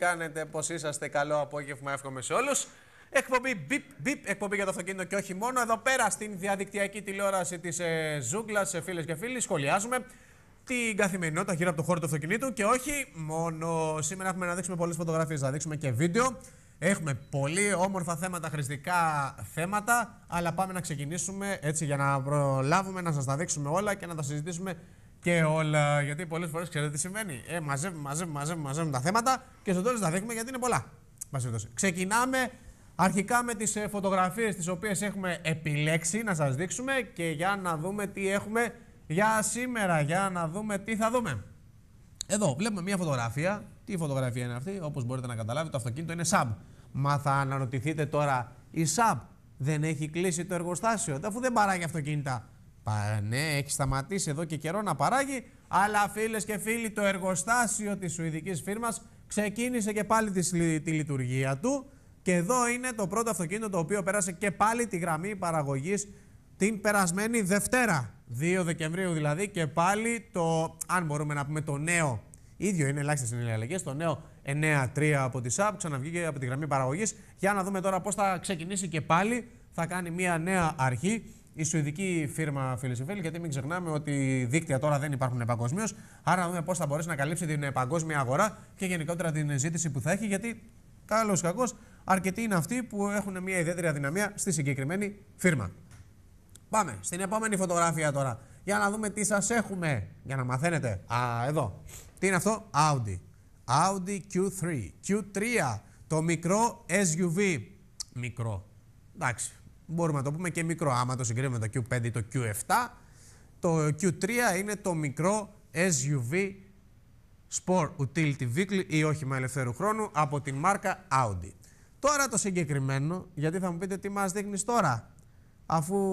κάνετε, πώ είσαστε. Καλό απόγευμα, εύχομαι σε όλους. Εκπομπή Beep Beep, εκπομπή για το αυτοκίνητο και όχι μόνο. Εδώ πέρα στην διαδικτυακή τηλεόραση της ε, Ζούγκλας, σε φίλες και φίλοι, σχολιάζουμε την καθημερινότητα γύρω από το χώρο του αυτοκινήτου και όχι μόνο. Σήμερα έχουμε να δείξουμε πολλές φωτογραφίες, να δείξουμε και βίντεο. Έχουμε πολύ όμορφα θέματα, χρηστικά θέματα, αλλά πάμε να ξεκινήσουμε έτσι για να προλάβουμε να σας τα δείξουμε όλα και να τα συζητήσουμε και όλα. Γιατί πολλές φορές ξέρετε τι συμβαίνει. Ε, μαζεύουμε, μαζεύουμε, μαζεύουμε, μαζεύουμε τα θέματα και στο τέλος τα δείχνουμε γιατί είναι πολλά. Ξεκινάμε αρχικά με τις ε, φωτογραφίες τις οποίες έχουμε επιλέξει να σας δείξουμε και για να δούμε τι έχουμε για σήμερα. Για να δούμε τι θα δούμε. Εδώ βλέπουμε μια φωτογραφία. Τι φωτογραφία είναι αυτή, όπως μπορείτε να καταλάβετε, το αυτοκίνητο είναι sub. Μα θα αναρωτηθείτε τώρα, η sub δεν έχει κλείσει το εργοστάσιο, αφού δεν παράγει αυτοκίνητα. Πα, ναι, έχει σταματήσει εδώ και καιρό να παράγει, αλλά φίλες και φίλοι, το εργοστάσιο της Σουηδικής φίρμας ξεκίνησε και πάλι τη, τη λειτουργία του. Και εδώ είναι το πρώτο αυτοκίνητο το οποίο πέρασε και πάλι τη γραμμή παραγωγής την περασμένη Δευτέρα. 2 Δεκεμβρίου δηλαδή και πάλι το, αν μπορούμε να πούμε, το νέο. ίδιο είναι ελάχιστες συναλλαγέ, το νέο 9-3 από τη ΣΑΠ, ξαναβγήκε από τη γραμμή παραγωγής. Για να δούμε τώρα πώς θα ξεκινήσει και πάλι. Θα κάνει μια νέα αρχή η σουηδική φίρμα Φιλισιφέλη, γιατί μην ξεχνάμε ότι δίκτυα τώρα δεν υπάρχουν παγκοσμίως. Άρα, να δούμε πώς θα μπορέσει να καλύψει την ε, παγκόσμια αγορά και γενικότερα την ζήτηση που θα έχει, γιατί καλός ή κακός, αρκετοί είναι αυτοί που έχουν μια ιδιαίτερη αδυναμία στη συγκεκριμένη φίρμα. Πάμε στην επόμενη φωτογραφία τώρα. Για να δούμε τι σας έχουμε. Για να μαθαίνετε. Α, εδώ. Τι είναι αυτό. Audi. Audi Q3. Q3. Το μικρό SUV. Μικρό. Εντάξει μπορούμε να το πούμε και μικρό. Άμα το συγκρίνουμε με το Q5 ή το Q7, το Q3 είναι το μικρό SUV Sport Utility Vehicle ή όχημα ελευθέρου χρόνου από την μάρκα Audi. Τώρα το συγκεκριμένο, γιατί θα μου πείτε τι μας δείχνεις τώρα, αφού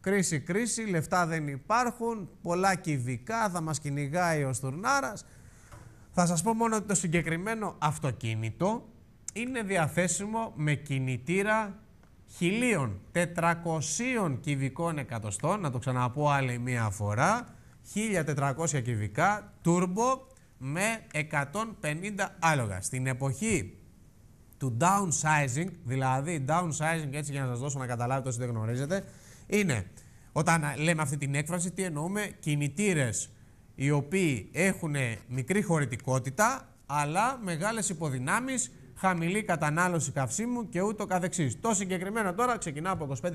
κρίση κρίση, λεφτά δεν υπάρχουν, πολλά κυβικά, θα μας κυνηγάει ο Στουρνάρας. Θα σας πω μόνο ότι το συγκεκριμένο αυτοκίνητο είναι διαθέσιμο με κινητήρα 1.400 κυβικών εκατοστών, να το ξαναπώ άλλη μία φορά, 1.400 κυβικά, turbo με 150 άλογα. Στην εποχή του downsizing, δηλαδή downsizing έτσι για να σας δώσω να καταλάβετε όσοι δεν γνωρίζετε, είναι όταν λέμε αυτή την έκφραση τι εννοούμε κινητήρες οι οποίοι έχουν μικρή χωρητικότητα αλλά μεγάλες υποδυνάμεις χαμηλή κατανάλωση καυσίμου και ούτω καθεξής. Το συγκεκριμένο τώρα ξεκινά από 25.740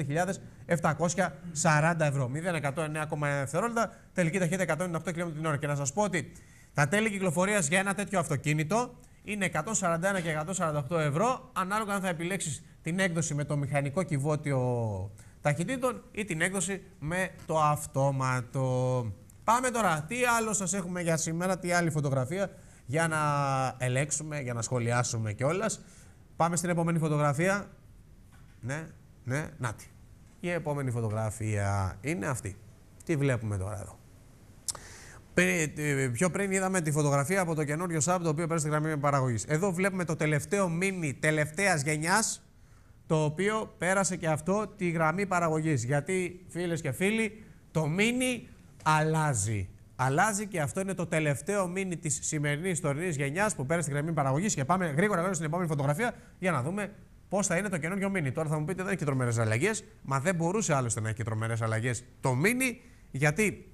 ευρώ. 0,109,9 ευρώ. τελική ταχύτητα 198 χιλιόμετρα την ώρα. Και να σας πω ότι τα τέλη κυκλοφορίας για ένα τέτοιο αυτοκίνητο είναι 141 και 148 ευρώ, ανάλογα αν θα επιλέξεις την έκδοση με το μηχανικό κυβότιο ταχυτήτων ή την έκδοση με το αυτόματο. Πάμε τώρα, τι άλλο σας έχουμε για σήμερα, τι άλλη φωτογραφία για να ελέξουμε, για να σχολιάσουμε κιόλας. Πάμε στην επόμενη φωτογραφία. Ναι, ναι, να Η επόμενη φωτογραφία είναι αυτή. Τι βλέπουμε τώρα εδώ. Ε, πιο πριν είδαμε τη φωτογραφία από το καινούριο ΣΑΠ το οποίο πέρασε στη γραμμή παραγωγής. Εδώ βλέπουμε το τελευταίο μήνυ τελευταίας γενιάς το οποίο πέρασε και αυτό τη γραμμή παραγωγής. Γιατί, φίλες και φίλοι, το μίνι αλλάζει αλλάζει και αυτό είναι το τελευταίο μήνυμα της σημερινής τωρινής γενιάς που πέρασε τη γραμμή παραγωγής. Και πάμε γρήγορα γρήγορα στην επόμενη φωτογραφία για να δούμε πώς θα είναι το καινούργιο μήνυμα. Τώρα θα μου πείτε δεν έχει τρομερές αλλαγές. Μα δεν μπορούσε άλλωστε να έχει τρομερές αλλαγές το μήνυμα, γιατί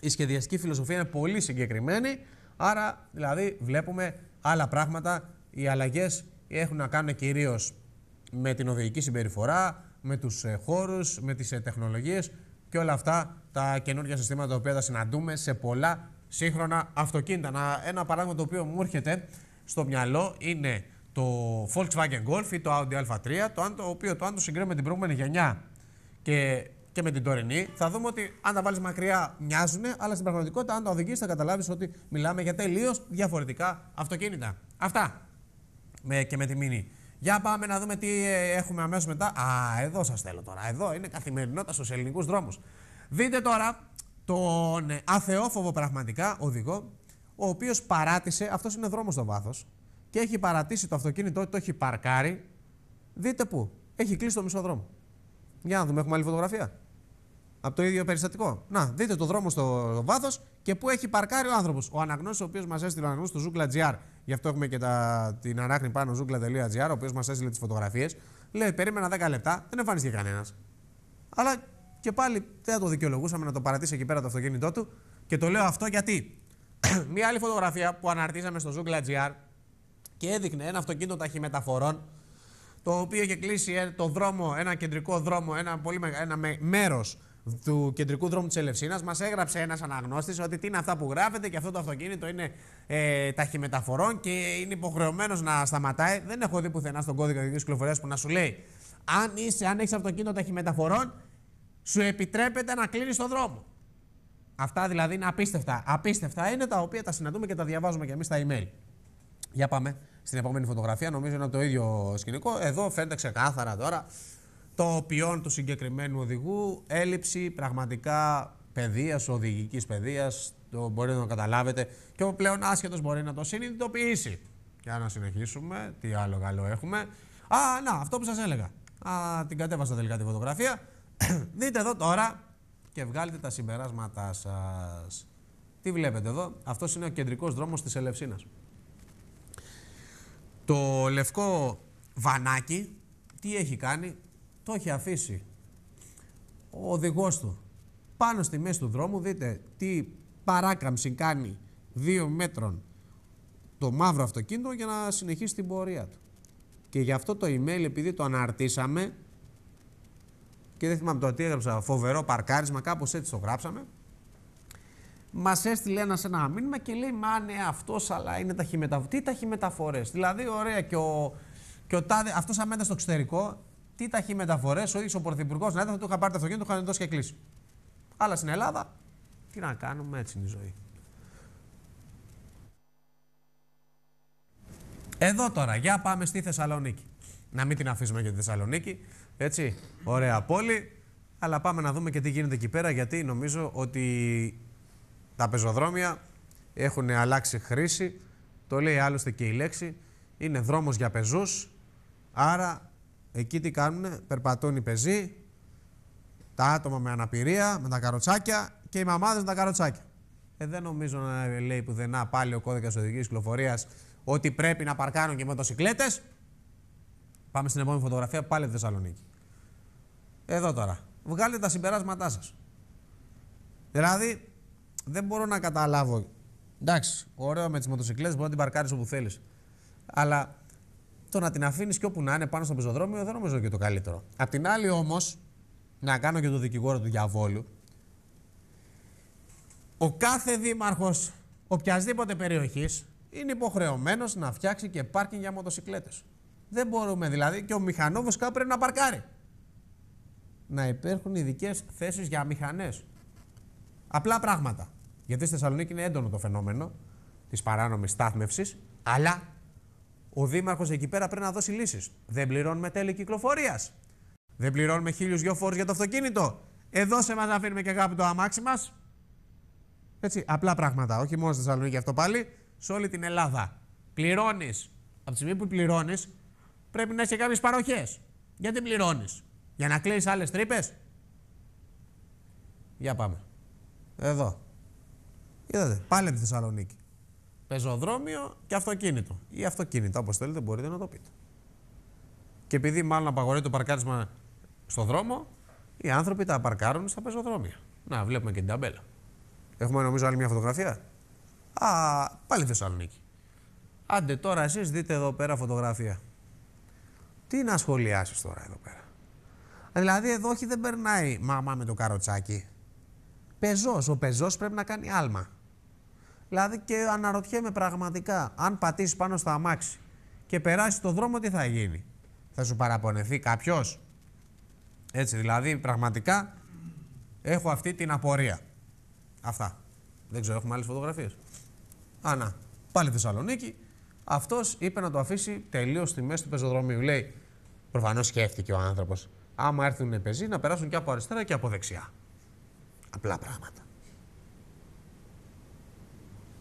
η σχεδιαστική φιλοσοφία είναι πολύ συγκεκριμένη. Άρα, δηλαδή, βλέπουμε άλλα πράγματα. Οι αλλαγές έχουν να κάνουν κυρίως με την οδηγική συμπεριφορά, με τους ε, χώρους, με τις ε, τεχνολογίες και όλα αυτά τα καινούργια συστήματα τα οποία θα συναντούμε σε πολλά σύγχρονα αυτοκίνητα. Ένα παράδειγμα το οποίο μου έρχεται στο μυαλό είναι το Volkswagen Golf ή το Audi A3, το, οποίο το αν το συγκρίνουμε την προηγούμενη γενιά και, και με την τωρινή, θα δούμε ότι αν τα βάλεις μακριά μοιάζουν, αλλά στην πραγματικότητα αν το οδηγείς θα καταλάβεις ότι μιλάμε για τελείως διαφορετικά αυτοκίνητα. Αυτά με, και με τη μήνυ για πάμε να δούμε τι ε, έχουμε αμέσως μετά. Α, εδώ σας θέλω τώρα. Εδώ είναι καθημερινότητα στους ελληνικούς δρόμους. Δείτε τώρα τον αθεόφοβο πραγματικά οδηγό, ο οποίος παράτησε. Αυτός είναι δρόμος στο βάθος. Και έχει παρατήσει το αυτοκίνητό το έχει παρκάρει. Δείτε πού. Έχει κλείσει το μισό δρόμο. Για να δούμε, έχουμε άλλη φωτογραφία από το ίδιο περιστατικό. Να, δείτε το δρόμο στο βάθος και πού έχει παρκάρει ο άνθρωπος. Ο αναγνώστης, ο οποίος μας έστειλε ο αναγνώστης στο ζούγκλα.gr. γι' αυτό έχουμε και τα, την αράχνη πάνω ζούγκλα.gr, ο οποίος μας έστειλε τις φωτογραφίες, λέει: Περίμενα 10 λεπτά, δεν εμφανίστηκε κανένας. Αλλά και πάλι δεν το δικαιολογούσαμε να το παρατήσει εκεί πέρα το αυτοκίνητό του. Και το λέω αυτό γιατί. Μία άλλη φωτογραφία που αναρτήσαμε στο ζούγκλα.gr και έδειχνε ένα αυτοκίνητο ταχυμεταφορών το οποίο είχε κλείσει το δρόμο, ένα κεντρικό δρόμο, ένα, πολύ μεγα, ένα του κεντρικού δρόμου της Ελευσίνας, μας έγραψε ένας αναγνώστης ότι τι είναι αυτά που γράφεται και αυτό το αυτοκίνητο είναι ε, ταχυμεταφορών και είναι υποχρεωμένος να σταματάει. Δεν έχω δει πουθενά στον κώδικα τη κυκλοφορία που να σου λέει αν είσαι, αν έχεις αυτοκίνητο ταχυμεταφορών, σου επιτρέπεται να κλείνεις τον δρόμο. Αυτά δηλαδή είναι απίστευτα. Απίστευτα είναι τα οποία τα συναντούμε και τα διαβάζουμε και εμείς στα email. Για πάμε στην επόμενη φωτογραφία. Νομίζω είναι το ίδιο σκηνικό. Εδώ φαίνεται ξεκάθαρα τώρα το οποίο του συγκεκριμένου οδηγού έλλειψη πραγματικά παιδείας, οδηγικής παιδείας, το μπορεί να το καταλάβετε και ο πλέον άσχετος μπορεί να το συνειδητοποιήσει. Και να συνεχίσουμε, τι άλλο καλό έχουμε. Α, να, αυτό που σας έλεγα. Α, την κατέβασα τελικά τη φωτογραφία. Δείτε εδώ τώρα και βγάλετε τα συμπεράσματά σας. Τι βλέπετε εδώ, Αυτός είναι ο κεντρικός δρόμος της Ελευσίνας. Το λευκό βανάκι, τι έχει κάνει, το έχει αφήσει ο οδηγός του πάνω στη μέση του δρόμου. Δείτε τι παράκαμψη κάνει δύο μέτρων το μαύρο αυτοκίνητο για να συνεχίσει την πορεία του. Και γι' αυτό το email επειδή το αναρτήσαμε και δεν θυμάμαι το τι έγραψα, φοβερό παρκάρισμα, κάπως έτσι το γράψαμε. Μας έστειλε ένας ένα μήνυμα και λέει: Μα ναι, αυτός αλλά είναι ταχυμεταφορέ. Τι ταχυμεταφορές. Δηλαδή, ωραία, και ο, και ο τάδε, αυτός αμέντα στο εξωτερικό, τι ταχύ μεταφορέ, ο ίδιος ο Πρωθυπουργός να ήταν, του είχα πάρει το αυτοκίνητο, του είχαν δώσει και κλείσει. Αλλά στην Ελλάδα, τι να κάνουμε, έτσι είναι η ζωή. Εδώ τώρα, για πάμε στη Θεσσαλονίκη. Να μην την αφήσουμε για τη Θεσσαλονίκη. Έτσι, ωραία πόλη. Αλλά πάμε να δούμε και τι γίνεται εκεί πέρα, γιατί νομίζω ότι τα πεζοδρόμια έχουν αλλάξει χρήση. Το λέει άλλωστε και η λέξη. Είναι δρόμος για πεζούς, άρα Εκεί τι κάνουνε, περπατούν οι πεζοί, τα άτομα με αναπηρία, με τα καροτσάκια και οι μαμάδες με τα καροτσάκια. Ε, δεν νομίζω να λέει πουθενά πάλι ο κώδικας οδική κυκλοφορίας ότι πρέπει να παρκάνουν και μοτοσυκλέτες. Πάμε στην επόμενη φωτογραφία, πάλι στη Θεσσαλονίκη. Εδώ τώρα. Βγάλετε τα συμπεράσματά σας. Δηλαδή, δεν μπορώ να καταλάβω. Εντάξει, ωραίο με τις μοτοσυκλέτες, μπορεί να την παρκάρεις όπου θέλεις. Αλλά το να την αφήνεις και όπου να είναι πάνω στο πεζοδρόμιο δεν νομίζω και το καλύτερο. Απ' την άλλη όμως, να κάνω και το δικηγόρο του διαβόλου, ο κάθε δήμαρχος οποιασδήποτε περιοχής είναι υποχρεωμένος να φτιάξει και πάρκινγκ για μοτοσυκλέτες. Δεν μπορούμε δηλαδή και ο μηχανόβος κάπου πρέπει να παρκάρει. Να υπέρχουν ειδικές θέσεις για μηχανές. Απλά πράγματα. Γιατί στη Θεσσαλονίκη είναι έντονο το φαινόμενο της παράνομης στάθμευσης, αλλά ο Δήμαρχος εκεί πέρα πρέπει να δώσει λύσεις. Δεν πληρώνουμε τέλη κυκλοφορίας. Δεν πληρώνουμε χίλιους δυο φόρους για το αυτοκίνητο. Εδώ σε μας να αφήνουμε και κάπου το αμάξι μας. Έτσι, απλά πράγματα. Όχι μόνο στη Θεσσαλονίκη αυτό πάλι, σε όλη την Ελλάδα. Πληρώνεις. Από τη στιγμή που πληρώνεις, πρέπει να έχεις κάποιες παροχές. Γιατί πληρώνεις, Για να κλείσει άλλες τρύπες. Για πάμε. Εδώ. Είδατε, πάλι τη Θεσσαλονίκη πεζοδρόμιο και αυτοκίνητο. Ή αυτοκίνητα, όπως θέλετε, μπορείτε να το πείτε. Και επειδή μάλλον απαγορεύεται το παρκάρισμα στο δρόμο, οι άνθρωποι τα παρκάρουν στα πεζοδρόμια. Να, βλέπουμε και την ταμπέλα. Έχουμε νομίζω άλλη μια φωτογραφία. Α, πάλι Θεσσαλονίκη. Άντε τώρα εσείς δείτε εδώ πέρα φωτογραφία. Τι να σχολιάσεις τώρα εδώ πέρα. Δηλαδή εδώ όχι δεν περνάει μαμά με το καροτσάκι. Πεζός. Ο πεζός πρέπει να κάνει άλμα. Δηλαδή και αναρωτιέμαι πραγματικά, αν πατήσεις πάνω στα αμάξι και περάσεις το δρόμο, τι θα γίνει. Θα σου παραπονεθεί κάποιος. Έτσι, δηλαδή πραγματικά έχω αυτή την απορία. Αυτά. Δεν ξέρω, έχουμε άλλες φωτογραφίες. Ανά. Πάλι Θεσσαλονίκη. Αυτός είπε να το αφήσει τελείως στη μέση του πεζοδρομίου. Λέει, προφανώς σκέφτηκε ο άνθρωπος. Άμα έρθουν οι πεζοί, να περάσουν και από αριστερά και από δεξιά. Απλά πράγματα.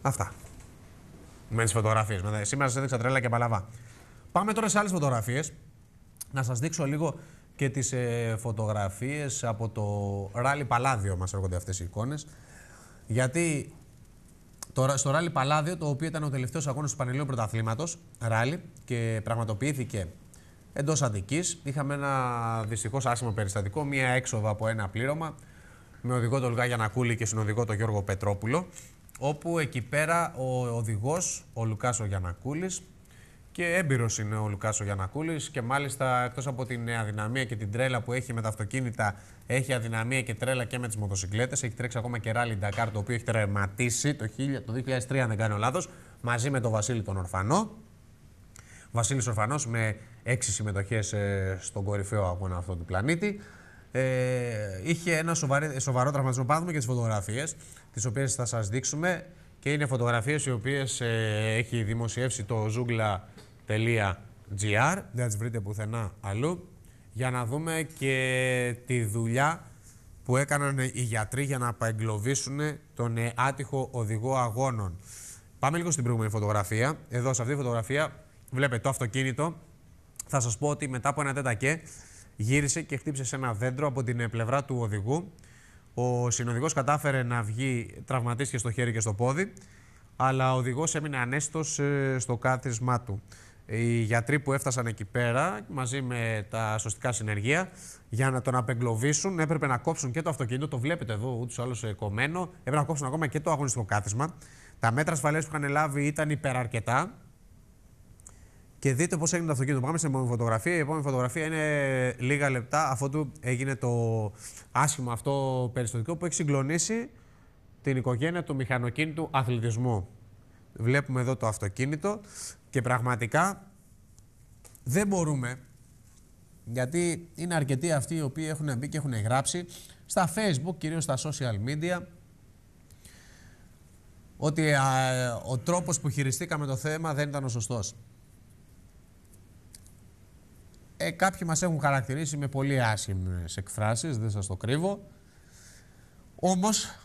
Αυτά. Με τις φωτογραφίες. Σήμερα σας έδειξα τρέλα και παλαβά. Πάμε τώρα σε άλλες φωτογραφίες. Να σας δείξω λίγο και τις ε, φωτογραφίες από το Ράλι Παλάδιο Μας έρχονται αυτές οι εικόνες. Γιατί στο Ράλι Παλάδιο, το οποίο ήταν ο τελευταίος αγώνας του Πανελλήνιου Πρωταθλήματος, Ράλι, και πραγματοποιήθηκε εντός αντική. είχαμε ένα δυστυχώς άσχημο περιστατικό, μία έξοδο από ένα πλήρωμα, με οδηγό τον λγάγια Γιανακούλη και συνοδηγό τον Γιώργο Πετρόπουλο όπου εκεί πέρα ο οδηγός, ο Λουκάς ο Γιανακούλης, και έμπειρος είναι ο Λουκάσο ο Γιανακούλης. Και μάλιστα εκτός από την αδυναμία και την τρέλα που έχει με τα αυτοκίνητα, έχει αδυναμία και τρέλα και με τις μοτοσυκλέτες. Έχει τρέξει ακόμα και ράλι Ντακάρ, το οποίο έχει τρεματίσει το 2003, αν δεν κάνω λάθος, μαζί με τον Βασίλη τον Ορφανό. Βασίλης Ορφανός με έξι συμμετοχές ε, στον κορυφαίο αγώνα αυτό του πλανήτη. Ε, είχε ένα σοβαρό, σοβαρό τραυματισμό. Πάμε και τις φωτογραφίες, τις οποίες θα σας δείξουμε. Και είναι φωτογραφίες οι οποίες ε, έχει δημοσιεύσει το zoogla.gr. Δεν τις βρείτε πουθενά αλλού. Για να δούμε και τη δουλειά που έκαναν οι γιατροί για να απαγκλωβίσουν τον άτυχο οδηγό αγώνων. Πάμε λίγο στην προηγούμενη φωτογραφία. Εδώ σε αυτή τη φωτογραφία βλέπετε το αυτοκίνητο. Θα σας πω ότι μετά από ένα τέτακέ γύρισε και χτύπησε σε ένα δέντρο από την πλευρά του οδηγού. Ο συνοδηγός κατάφερε να βγει, τραυματίστηκε στο χέρι και στο πόδι, αλλά ο οδηγός έμεινε ανέστος ε, στο κάθισμά του. Οι γιατροί που έφτασαν εκεί πέρα, μαζί με τα σωστικά συνεργεία, για να τον απεγκλωβίσουν, έπρεπε να κόψουν και το αυτοκίνητο. Το βλέπετε εδώ, ούτως άλλως ε, κομμένο. Έπρεπε να κόψουν ακόμα και το αγωνιστικό κάθισμα. Τα μέτρα ασφαλείας που είχαν λάβει ήταν υπεραρκετά. Και δείτε πώς έγινε το αυτοκίνητο. Πάμε στην επόμενη φωτογραφία. Η επόμενη φωτογραφία είναι λίγα λεπτά αφού έγινε το άσχημο αυτό περιστατικό που έχει συγκλονίσει την οικογένεια του μηχανοκίνητου αθλητισμού. Βλέπουμε εδώ το αυτοκίνητο και πραγματικά δεν μπορούμε, γιατί είναι αρκετοί αυτοί οι οποίοι έχουν μπει και έχουν γράψει στα facebook, κυρίως στα social media, ότι ο τρόπος που χειριστήκαμε το θέμα δεν ήταν ο σωστός. Ε, κάποιοι μας έχουν χαρακτηρίσει με πολύ άσχημες εκφράσεις, δεν σας το κρύβω. Όμως,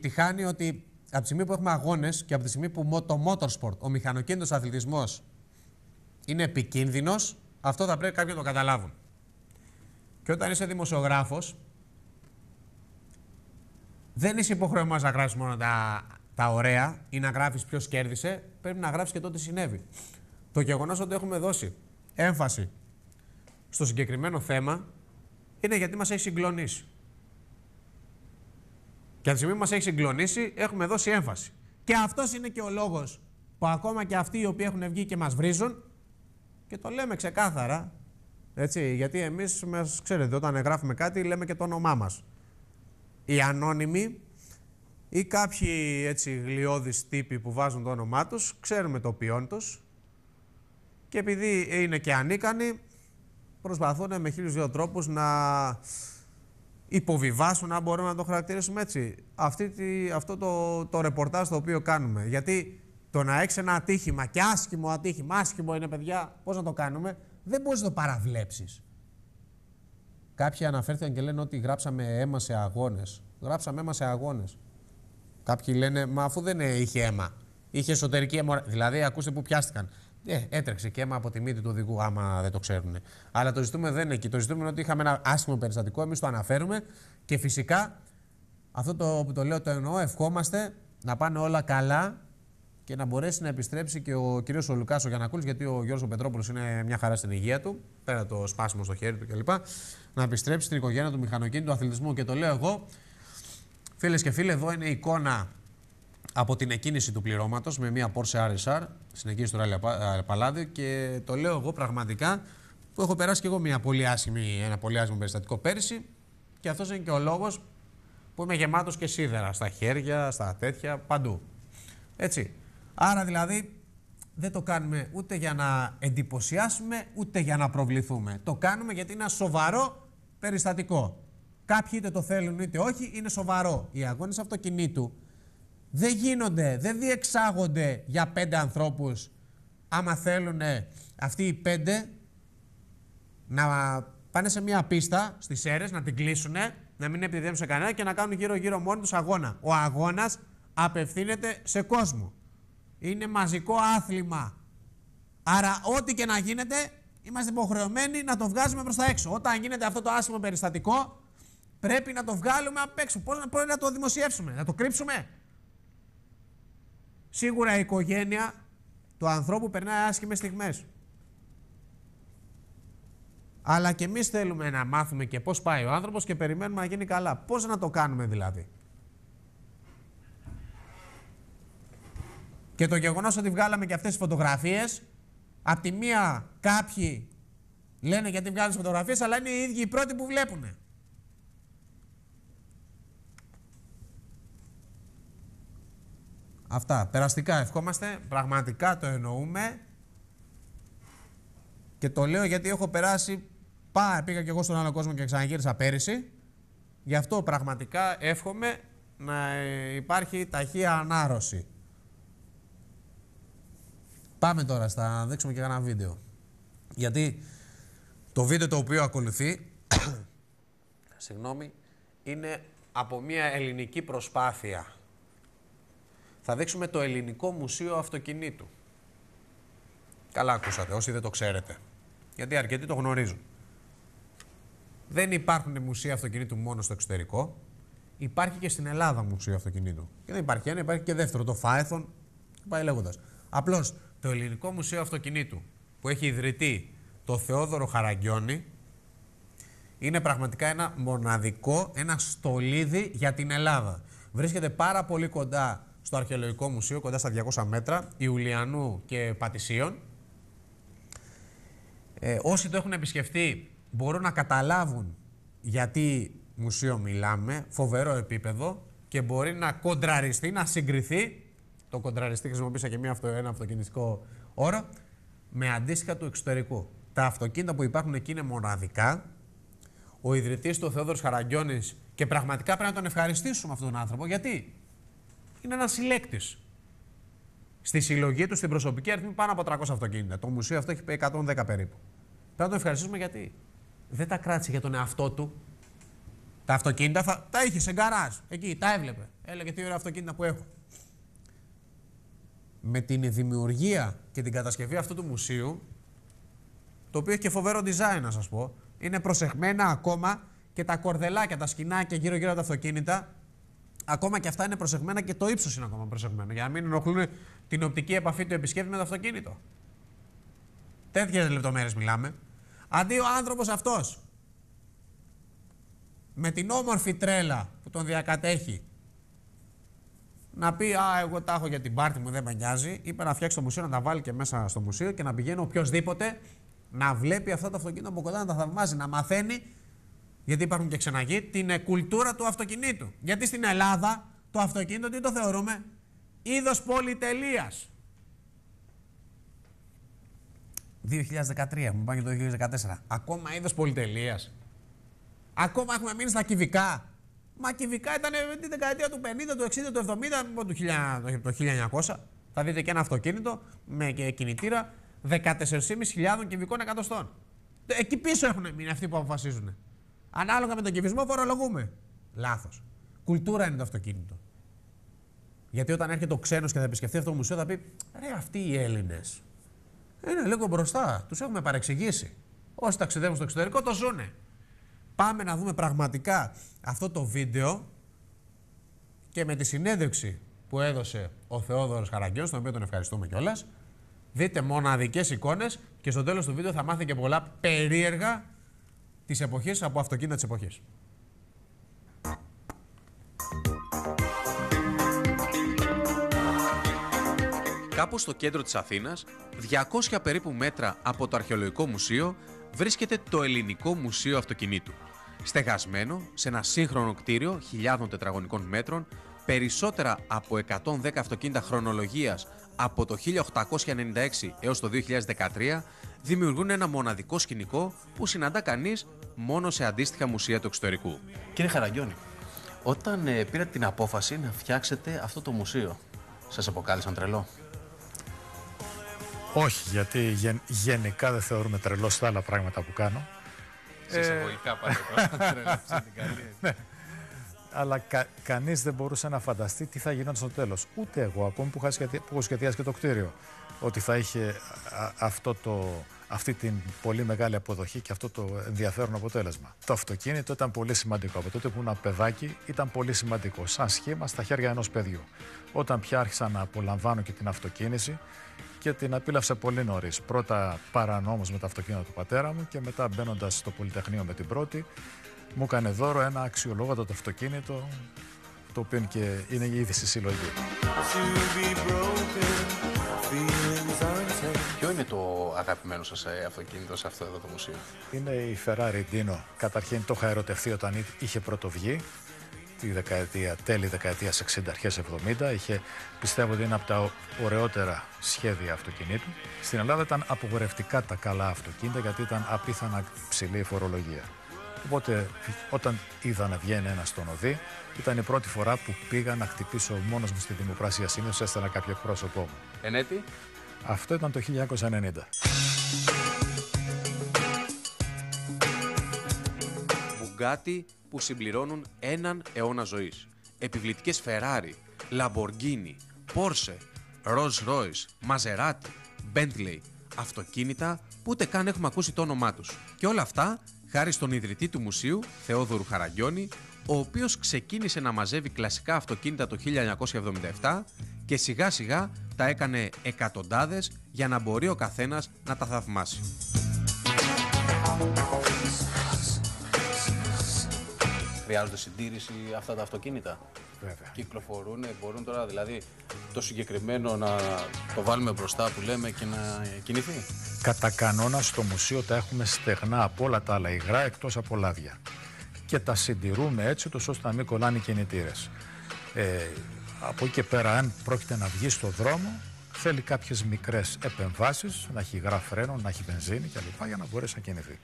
τη, χάνει ότι από τη στιγμή που έχουμε αγώνες και από τη στιγμή που το motorsport, ο μηχανοκίνητος αθλητισμός, είναι επικίνδυνος, αυτό θα πρέπει κάποιοι να το καταλάβουν. Και όταν είσαι δημοσιογράφος, δεν είσαι υποχρεωμένος να γράψεις μόνο τα, τα ωραία ή να γράφεις ποιος κέρδισε, πρέπει να γράψεις και το τι συνέβη. Το γεγονός ότι έχουμε δώσει έμφαση στο συγκεκριμένο θέμα είναι γιατί μας έχει συγκλονίσει. Και αν τη στιγμή μας έχει συγκλονίσει έχουμε δώσει έμφαση. Και αυτός είναι και ο λόγος που ακόμα και αυτοί οι οποίοι έχουν βγει και μας βρίζουν και το λέμε ξεκάθαρα, έτσι, γιατί εμείς, μας, ξέρετε, όταν γράφουμε κάτι λέμε και το όνομά μας. Οι ανώνυμοι ή κάποιοι έτσι γλιώδεις τύποι που βάζουν το όνομά τους, ξέρουμε το ποιόν τους και επειδή είναι και ανίκανοι, προσπαθούν με χίλιους δύο τρόπους να υποβιβάσουν, αν μπορούμε να το χαρακτηρίσουμε έτσι, αυτή τη, αυτό το, το ρεπορτάζ το οποίο κάνουμε. Γιατί το να έχεις ένα ατύχημα και άσχημο ατύχημα, άσχημο είναι παιδιά, πώς να το κάνουμε, δεν μπορείς να το παραβλέψεις. Κάποιοι αναφέρθηκαν και λένε ότι γράψαμε αίμα σε αγώνες. Γράψαμε αίμα σε αγώνες. Κάποιοι λένε, μα αφού δεν είχε αίμα, είχε εσωτερική αιμορραγία. Δηλαδή, ακούστε που πιάστηκαν. Ε, έτρεξε και αίμα από τη μύτη του οδηγού, άμα δεν το ξέρουν. Αλλά το ζητούμε δεν είναι εκεί. Το ζητούμε ότι είχαμε ένα άσχημο περιστατικό, εμείς το αναφέρουμε και φυσικά αυτό το, που το λέω το εννοώ, ευχόμαστε να πάνε όλα καλά και να μπορέσει να επιστρέψει και ο κ. Λουκάς ο Γιανακούλης, γιατί ο Γιώργος Πετρόπουλος είναι μια χαρά στην υγεία του, πέρα το σπάσιμο στο χέρι του κλπ. Να επιστρέψει στην οικογένεια του μηχανοκίνητου αθλητισμού. Και το λέω εγώ, φίλες και φίλοι, εδώ είναι η εικόνα από την εκκίνηση του πληρώματος με μια Porsche RSR στην εκκίνηση του Ράλια Παλάδιο και το λέω εγώ πραγματικά που έχω περάσει κι εγώ μια πολύ άσχημη, ένα πολύ άσχημο περιστατικό πέρυσι και αυτός είναι και ο λόγος που είμαι γεμάτος και σίδερα στα χέρια, στα τέτοια, παντού. Έτσι. Άρα δηλαδή δεν το κάνουμε ούτε για να εντυπωσιάσουμε ούτε για να προβληθούμε. Το κάνουμε γιατί είναι ένα σοβαρό περιστατικό. Κάποιοι είτε το θέλουν είτε όχι, είναι σοβαρό. Οι αγώνες αυτοκινήτου δεν γίνονται, δεν διεξάγονται για πέντε ανθρώπους άμα θέλουν ε, αυτοί οι πέντε να πάνε σε μια πίστα στις αίρες, να την κλείσουν, να μην επιδεύουν σε κανένα και να κάνουν γύρω-γύρω μόνοι τους αγώνα. Ο αγώνας απευθύνεται σε κόσμο. Είναι μαζικό άθλημα. Άρα ό,τι και να γίνεται είμαστε υποχρεωμένοι να το βγάζουμε προς τα έξω. Όταν γίνεται αυτό το άσχημο περιστατικό πρέπει να το βγάλουμε απ' έξω. Πώς να, να το δημοσιεύσουμε, να το κρύψουμε. Σίγουρα η οικογένεια του ανθρώπου περνάει άσχημες στιγμές. Αλλά και εμείς θέλουμε να μάθουμε και πώς πάει ο άνθρωπος και περιμένουμε να γίνει καλά. Πώς να το κάνουμε δηλαδή. Και το γεγονός ότι βγάλαμε και αυτές τις φωτογραφίες, απ' τη μία κάποιοι λένε γιατί τις φωτογραφίες, αλλά είναι οι ίδιοι οι πρώτοι που βλέπουν. Αυτά. Περαστικά ευχόμαστε. Πραγματικά το εννοούμε. Και το λέω γιατί έχω περάσει. Πά, πήγα και εγώ στον άλλο κόσμο και ξαναγύρισα πέρυσι. Γι' αυτό πραγματικά εύχομαι να υπάρχει ταχεία ανάρρωση. Πάμε τώρα στα να δείξουμε και ένα βίντεο. Γιατί το βίντεο το οποίο ακολουθεί συγγνώμη, είναι από μια ελληνική προσπάθεια θα δείξουμε το Ελληνικό Μουσείο Αυτοκινήτου. Καλά ακούσατε, όσοι δεν το ξέρετε. Γιατί αρκετοί το γνωρίζουν. Δεν υπάρχουν μουσεία αυτοκινήτου μόνο στο εξωτερικό. Υπάρχει και στην Ελλάδα μουσείο αυτοκινήτου. Και δεν υπάρχει ένα, υπάρχει και δεύτερο, το Φάεθον. Πάει λέγοντας. Απλώς το Ελληνικό Μουσείο Αυτοκινήτου που έχει ιδρυθεί το Θεόδωρο Χαραγκιόνη είναι πραγματικά ένα μοναδικό, ένα στολίδι για την Ελλάδα. Βρίσκεται πάρα πολύ κοντά στο Αρχαιολογικό Μουσείο, κοντά στα 200 μέτρα, Ιουλιανού και Πατησίων. Ε, όσοι το έχουν επισκεφτεί μπορούν να καταλάβουν γιατί μουσείο μιλάμε, φοβερό επίπεδο και μπορεί να κοντραριστεί, να συγκριθεί, το κοντραριστεί χρησιμοποίησα και μία αυτο, ένα αυτοκινητικό όρο, με αντίστοιχα του εξωτερικού. Τα αυτοκίνητα που υπάρχουν εκεί είναι μοναδικά. Ο ιδρυτής του, ο Θεόδωρος Χαραγκιόνης, και πραγματικά πρέπει να τον ευχαριστήσουμε αυτόν τον άνθρωπο, γιατί είναι ένας συλλέκτης. Στη συλλογή του, στην προσωπική, αριθμή, πάνω από 300 αυτοκίνητα. Το μουσείο αυτό έχει 110 περίπου. Πρέπει να το ευχαριστήσουμε γιατί δεν τα κράτησε για τον εαυτό του. Τα αυτοκίνητα θα... τα είχε σε γκαράζ. Εκεί τα έβλεπε. Έλεγε τι ωραία αυτοκίνητα που έχω. Με την δημιουργία και την κατασκευή αυτού του μουσείου, το οποίο έχει και φοβερό design, να σας πω, είναι προσεχμένα ακόμα και τα κορδελάκια, τα σκηνάκια γύρω-γύρω από τα αυτοκίνητα Ακόμα και αυτά είναι προσεγμένα και το ύψος είναι ακόμα προσεγμένο. Για να μην ενοχλούν την οπτική επαφή του επισκέπτη με το αυτοκίνητο. Τέτοιες λεπτομέρειες μιλάμε. Αντί ο άνθρωπος αυτός με την όμορφη τρέλα που τον διακατέχει να πει Α, εγώ τα έχω για την πάρτι μου, δεν με νοιάζει. Είπε να φτιάξει το μουσείο, να τα βάλει και μέσα στο μουσείο και να πηγαίνει οποιοδήποτε να βλέπει αυτά τα αυτοκίνητα από κοντά, να τα θαυμάζει, να μαθαίνει γιατί υπάρχουν και ξεναγεί την κουλτούρα του αυτοκινήτου. Γιατί στην Ελλάδα το αυτοκίνητο τι το θεωρούμε, είδος πολυτελείας. 2013, μου πάνε το 2014. Ακόμα είδος πολυτελείας. Ακόμα έχουμε μείνει στα κυβικά. Μα κυβικά ήταν την δεκαετία του 50, του 60, του 70, το 1900. Θα δείτε και ένα αυτοκίνητο με κινητήρα 14.500 κυβικών εκατοστών. Ε, εκεί πίσω έχουν μείνει αυτοί που αποφασίζουν. Ανάλογα με τον κυβισμό φορολογούμε. Λάθος. Κουλτούρα είναι το αυτοκίνητο. Γιατί όταν έρχεται ο ξένος και θα επισκεφτεί αυτό το μουσείο, θα πει Ρε, αυτοί οι Έλληνες. Είναι λίγο μπροστά. Τους έχουμε παρεξηγήσει. Όσοι ταξιδεύουν στο εξωτερικό το ζούνε. Πάμε να δούμε πραγματικά αυτό το βίντεο και με τη συνέντευξη που έδωσε ο Θεόδωρος Χαραγκιός, τον οποίο τον ευχαριστούμε κιόλας. Δείτε μοναδικές εικόνες και στο τέλος του βίντεο θα μάθετε και πολλά περίεργα τη εποχή από αυτοκίνητα τη εποχή. Κάπου στο κέντρο της Αθήνας, 200 περίπου μέτρα από το Αρχαιολογικό Μουσείο, βρίσκεται το Ελληνικό Μουσείο Αυτοκινήτου. Στεγασμένο σε ένα σύγχρονο κτίριο χιλιάδων τετραγωνικών μέτρων, περισσότερα από 110 αυτοκίνητα χρονολογίας από το 1896 έως το 2013 δημιουργούν ένα μοναδικό σκηνικό που συναντά κανείς μόνο σε αντίστοιχα μουσεία του εξωτερικού. Κύριε Χαραγκιόνη, όταν ε, πήρατε την απόφαση να φτιάξετε αυτό το μουσείο, σας αποκάλεσαν τρελό. Όχι, γιατί γεν, γενικά δεν θεωρούμε τρελό στα άλλα πράγματα που κάνω. Σε εισαγωγικά πάντα. αλλά κα, κανείς δεν μπορούσε να φανταστεί τι θα γινόταν στο τέλος. Ούτε εγώ, ακόμη που, έχω σχεδιάσει και το κτίριο, ότι θα είχε αυτό το, αυτή την πολύ μεγάλη αποδοχή και αυτό το ενδιαφέρον αποτέλεσμα. Το αυτοκίνητο ήταν πολύ σημαντικό. Από τότε που ήμουν παιδάκι, ήταν πολύ σημαντικό. Σαν σχήμα στα χέρια ενός παιδιού. Όταν πια άρχισα να απολαμβάνω και την αυτοκίνηση, και την απίλαυσα πολύ νωρίς. Πρώτα παρανόμως με τα αυτοκίνητα του πατέρα μου και μετά μπαίνοντας στο Πολυτεχνείο με την πρώτη μου έκανε δώρο ένα αξιολόγατο το αυτοκίνητο το οποίο και είναι ήδη στη συλλογή. Ποιο είναι το αγαπημένο σας ε, αυτοκίνητο σε αυτό εδώ το μουσείο? Είναι η Ferrari Dino. Καταρχήν το είχα ερωτευτεί όταν είχε πρωτοβγεί τη δεκαετία, τέλη δεκαετίας 60, αρχές 70. Είχε, πιστεύω ότι είναι από τα ωραιότερα σχέδια αυτοκινήτου. Στην Ελλάδα ήταν απογορευτικά τα καλά αυτοκίνητα γιατί ήταν απίθανα ψηλή η φορολογία. Οπότε όταν είδα να βγαίνει ένας στον οδή, ήταν η πρώτη φορά που πήγα να χτυπήσω μόνος μου στη Δημοπρασία. Συνήθως έστανα κάποιο πρόσωπό μου. Ενέτη. Αυτό ήταν το 1990. Μπουγκάτι που συμπληρώνουν έναν αιώνα ζωής. Επιβλητικές Φεράρι, Lamborghini, Πόρσε, Rolls Royce, Μαζεράτι, Bentley. Αυτοκίνητα που ούτε καν έχουμε ακούσει το όνομά τους. Και όλα αυτά χάρη στον ιδρυτή του μουσείου, Θεόδωρου Χαραγκιόνη, ο οποίος ξεκίνησε να μαζεύει κλασικά αυτοκίνητα το 1977 και σιγά σιγά τα έκανε εκατοντάδες για να μπορεί ο καθένας να τα θαυμάσει χρειάζονται συντήρηση αυτά τα αυτοκίνητα. Βέβαια. Κυκλοφορούν, μπορούν τώρα δηλαδή το συγκεκριμένο να το βάλουμε μπροστά που λέμε και να κινηθεί. Κατά κανόνα στο μουσείο τα έχουμε στεγνά από όλα τα άλλα υγρά εκτός από λάδια. Και τα συντηρούμε έτσι ώστε να μην κολλάνε οι κινητήρες. Ε, από εκεί και πέρα αν πρόκειται να βγει στο δρόμο θέλει κάποιες μικρές επεμβάσεις, να έχει υγρά φρένο, να έχει βενζίνη κλπ. για να μπορέσει να κινηθεί.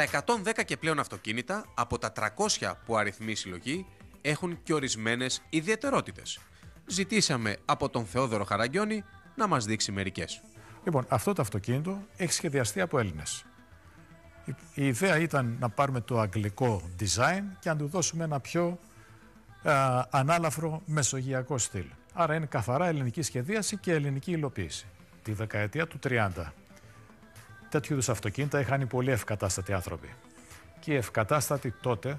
Τα 110 και πλέον αυτοκίνητα από τα 300 που αριθμεί η συλλογή έχουν και ορισμένες ιδιαιτερότητες. Ζητήσαμε από τον Θεόδωρο Χαραγκιόνη να μας δείξει μερικές. Λοιπόν, αυτό το αυτοκίνητο έχει σχεδιαστεί από Έλληνες. Η ιδέα ήταν να πάρουμε το αγγλικό design και να του δώσουμε ένα πιο ανάλαφρο μεσογειακό στυλ. Άρα είναι καθαρά ελληνική σχεδίαση και ελληνική υλοποίηση. Τη δεκαετία του 30 τέτοιου είδους αυτοκίνητα είχαν πολύ ευκατάστατοι άνθρωποι. Και οι ευκατάστατοι τότε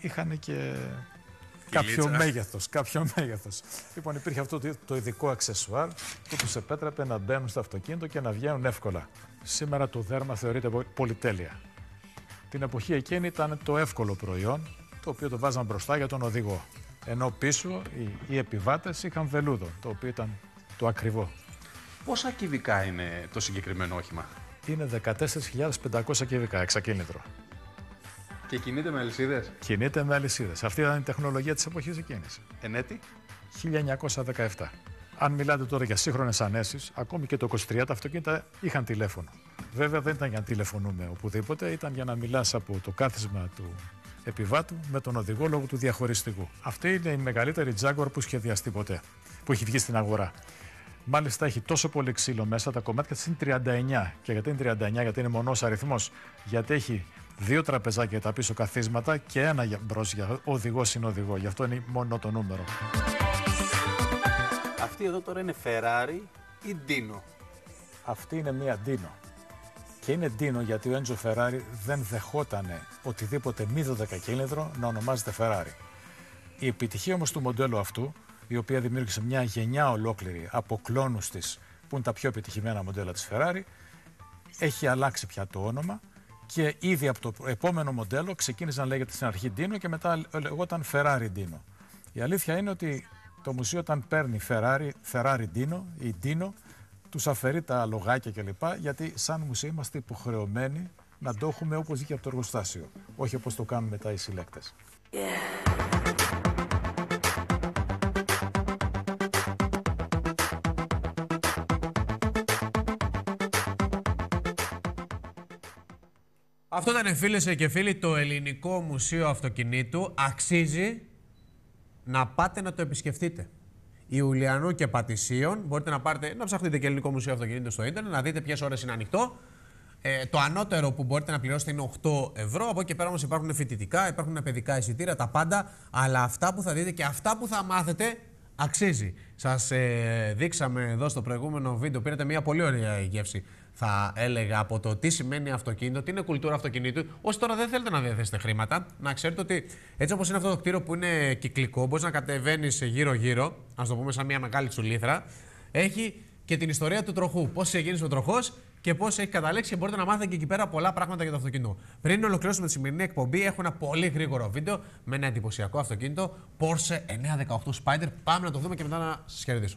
είχαν και κάποιο μέγεθος. Κάποιο μέγεθος. Λοιπόν, υπήρχε αυτό το ειδικό αξεσουάρ που τους επέτρεπε να μπαίνουν στο αυτοκίνητο και να βγαίνουν εύκολα. Σήμερα το δέρμα θεωρείται πολυτέλεια. Την εποχή εκείνη ήταν το εύκολο προϊόν, το οποίο το βάζαν μπροστά για τον οδηγό. Ενώ πίσω οι, οι επιβάτες είχαν βελούδο, το οποίο ήταν το ακριβό. Πόσα κυβικά είναι το συγκεκριμένο όχημα, είναι 14.500 κυβικά, εξακίνητρο. Και κινείται με αλυσίδες. Κινείται με αλυσίδες. Αυτή ήταν η τεχνολογία της εποχής εκείνης. Εν έτη? 1917. Αν μιλάτε τώρα για σύγχρονες ανέσεις, ακόμη και το 23 τα αυτοκίνητα είχαν τηλέφωνο. Βέβαια δεν ήταν για να τηλεφωνούμε οπουδήποτε, ήταν για να μιλάς από το κάθισμα του επιβάτου με τον οδηγό λόγω του διαχωριστικού. Αυτή είναι η μεγαλύτερη τζάγκορ που σχεδιαστεί ποτέ, που έχει βγει στην αγορά. Μάλιστα έχει τόσο πολύ ξύλο μέσα, τα κομμάτια της είναι 39. Και γιατί είναι 39, γιατί είναι μονός αριθμός, γιατί έχει δύο τραπεζάκια τα πίσω καθίσματα και ένα μπρος για οδηγό είναι οδηγό. Γι' αυτό είναι μόνο το νούμερο. Αυτή εδώ τώρα είναι Ferrari ή Dino. Αυτή είναι μία Dino. Και είναι Dino γιατί ο Έντζο Ferrari δεν δεχότανε οτιδήποτε μη 12 κύλινδρο να ονομάζεται Ferrari. Η επιτυχία όμως του μοντέλου αυτού η οποία δημιούργησε μια γενιά ολόκληρη από κλόνους της, που είναι τα πιο επιτυχημένα μοντέλα της Ferrari, έχει αλλάξει πια το όνομα και ήδη από το επόμενο μοντέλο ξεκίνησε να λέγεται στην αρχή Dino και μετά λεγόταν Ferrari Dino. Η αλήθεια είναι ότι το μουσείο όταν παίρνει Ferrari, Ferrari Dino ή Dino, τους αφαιρεί τα λογάκια κλπ. Γιατί σαν μουσείο είμαστε υποχρεωμένοι να το έχουμε όπως δίκαιο από το εργοστάσιο, όχι όπως το κάνουν μετά οι συλλέκτες. Αυτό ήταν φίλε και φίλοι το Ελληνικό Μουσείο Αυτοκινήτου. Αξίζει να πάτε να το επισκεφτείτε. Ιουλιανού και Πατησίων. Μπορείτε να πάρετε, να ψαχτείτε και Ελληνικό Μουσείο Αυτοκινήτου στο ίντερνετ, να δείτε ποιες ώρες είναι ανοιχτό. Ε, το ανώτερο που μπορείτε να πληρώσετε είναι 8 ευρώ. Από εκεί και πέρα όμως υπάρχουν φοιτητικά, υπάρχουν παιδικά εισιτήρια, τα πάντα. Αλλά αυτά που θα δείτε και αυτά που θα μάθετε αξίζει. Σας ε, δείξαμε εδώ στο προηγούμενο βίντεο, πήρατε μια πολύ ωραία γεύση θα έλεγα από το τι σημαίνει αυτοκίνητο, τι είναι κουλτούρα αυτοκινήτου. Όσοι τώρα δεν θέλετε να διαθέσετε χρήματα, να ξέρετε ότι έτσι όπως είναι αυτό το κτίριο που είναι κυκλικό, μπορείς να κατεβαίνεις γύρω-γύρω, ας το πούμε σαν μια μεγάλη τσουλήθρα, έχει και την ιστορία του τροχού. Πώς έγινε ο τροχός και πώς έχει καταλήξει και μπορείτε να μάθετε και εκεί πέρα πολλά πράγματα για το αυτοκίνητο. Πριν ολοκληρώσουμε τη σημερινή εκπομπή, έχω ένα πολύ γρήγορο βίντεο με ένα εντυπωσιακό αυτοκίνητο Porsche 918 Spider. Πάμε να το δούμε και μετά να σας χαιρετήσω.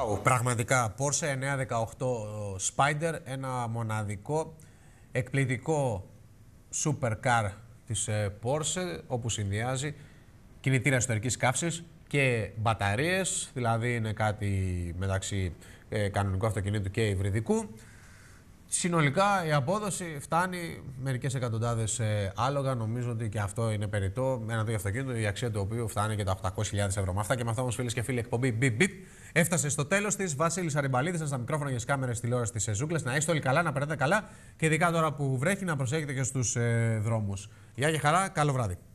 Wow, πραγματικά, Porsche 918 ε, Spider, ένα μοναδικό, εκπληκτικό supercar της ε, Porsche, όπου συνδυάζει κινητήρα εσωτερικής καύσης και μπαταρίες, δηλαδή είναι κάτι μεταξύ ε, κανονικού αυτοκινήτου και υβριδικού. Συνολικά η απόδοση φτάνει μερικές εκατοντάδες ε, άλογα. Νομίζω ότι και αυτό είναι περιττό. Ένα δύο αυτοκίνητο, η αξία του οποίου φτάνει και τα 800.000 ευρώ. Με αυτά και με αυτά, όμως, φίλες και φίλοι, εκπομπή Bip Bip έφτασε στο τέλος της. Βασίλης σας τα μικρόφωνα για τις κάμερες τηλεόρασης της ε, Ζούγκλας. Να είστε όλοι καλά, να περνάτε καλά και ειδικά τώρα που βρέχει να προσέχετε και στους ε, δρόμους. Γεια και χαρά, καλό βράδυ.